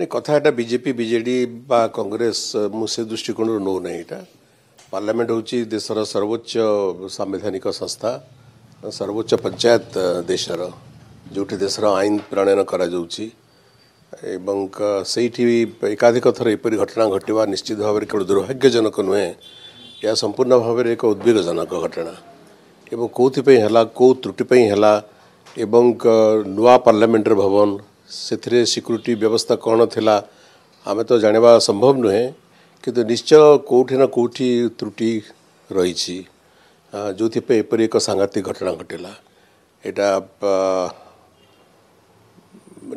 कथाटा BJP BJD बा कांग्रेस मु दृष्टिकोण नौ ना यहाँ पार्लियामेंट हूँ देशर सर्वोच्च संवैधानिक संस्था सर्वोच्च पंचायत देशर जोटी देशर आईन प्रणयन कर एकाधिक थर एपरी घटना घटवा निश्चित भाव केवल दुर्भाग्यजनक नुहे यह संपूर्ण भाव एक उद्वेगजनक घटना एवं कौपाई है कौ त्रुटिपाई है नुआ पार्लियामेंटर भवन ସେଥିରେ ସିକ୍ୟୁରିଟି ବ୍ୟବସ୍ଥା କ'ଣ ଥିଲା ଆମେ ତ ଜାଣିବା ସମ୍ଭବ ନୁହେଁ କିନ୍ତୁ ନିଶ୍ଚୟ କେଉଁଠି ନା କେଉଁଠି ତ୍ରୁଟି ରହିଛି ଯେଉଁଥିପାଇଁ ଏପରି ଏକ ସାଙ୍ଘାତିକ ଘଟଣା ଘଟିଲା ଏଇଟା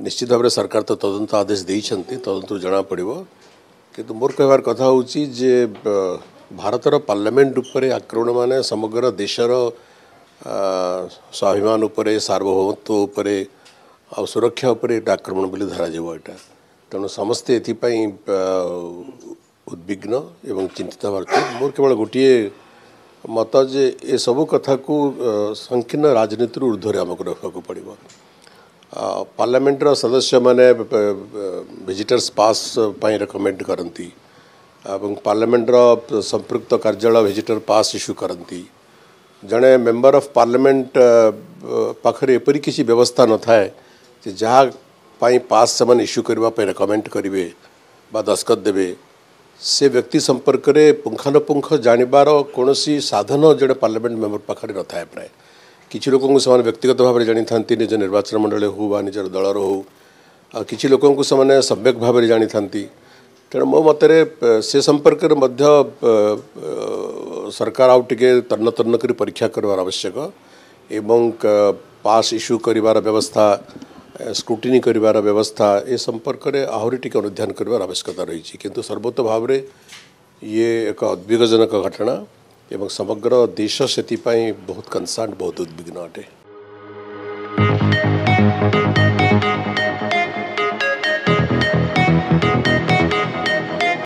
ନିଶ୍ଚିତ ଭାବରେ ସରକାର ତ ତଦନ୍ତ ଆଦେଶ ଦେଇଛନ୍ତି ତଦନ୍ତରୁ ଜଣାପଡ଼ିବ କିନ୍ତୁ ମୋର କହିବାର କଥା ହେଉଛି ଯେ ଭାରତର ପାର୍ଲାମେଣ୍ଟ ଉପରେ ଆକ୍ରମଣମାନେ ସମଗ୍ର ଦେଶର ସ୍ୱାଭିମାନ ଉପରେ ସାର୍ବଭୌମତ୍ୱ ଉପରେ ଆଉ ସୁରକ୍ଷା ଉପରେ ଏଇଟା ଆକ୍ରମଣ ବୋଲି ଧରାଯିବ ଏଇଟା ତେଣୁ ସମସ୍ତେ ଏଥିପାଇଁ ଉଦ୍ବିଗ୍ନ ଏବଂ ଚିନ୍ତିତ ହେବାର ମୋର କେବଳ ଗୋଟିଏ ମତ ଯେ ଏସବୁ କଥାକୁ ସଂକୀର୍ଣ୍ଣ ରାଜନୀତିରୁ ଉର୍ଦ୍ଧ୍ୱରେ ଆମକୁ ରଖିବାକୁ ପଡ଼ିବ ପାର୍ଲାମେଣ୍ଟର ସଦସ୍ୟମାନେ ଭିଜିଟର୍ସ ପାସ୍ ପାଇଁ ରେକମେଣ୍ଡ କରନ୍ତି ଏବଂ ପାର୍ଲାମେଣ୍ଟର ସମ୍ପୃକ୍ତ କାର୍ଯ୍ୟାଳୟ ଭିଜିଟର୍ ପାସ୍ ଇସ୍ୟୁ କରନ୍ତି ଜଣେ ମେମ୍ବର ଅଫ୍ ପାର୍ଲାମେଣ୍ଟ ପାଖରେ ଏପରି କିଛି ବ୍ୟବସ୍ଥା ନଥାଏ जहाँपाई पास से इश्यू करने रेकमेंड करे दस्खत देवे से व्यक्ति संपर्क में पुंगानुपुख जानवर कौन सी साधन जड़े पार्लमेंट मेम्बर पाखे न था प्राय कि लोक व्यक्तिगत भाव में जाणी था निज निर्वाचन मंडल होजर दलर हो कि लोक सम्यक भाव में जाणी था तेना मो मत से संपर्क में सरकार आउटे तन्न तन्न कर परीक्षा करवश्यक पास इश्यू करवस्था स्क्रुटिनी कर व्यवस्था ए संपर्क में आहरी टी अनुधान कर आवश्यकता रही कि सर्वोत्त भाव में ये एक उद्विगजनक घटना एवं समग्र देश से बहुत कनसर्ण बहुत उद्विग्न अटे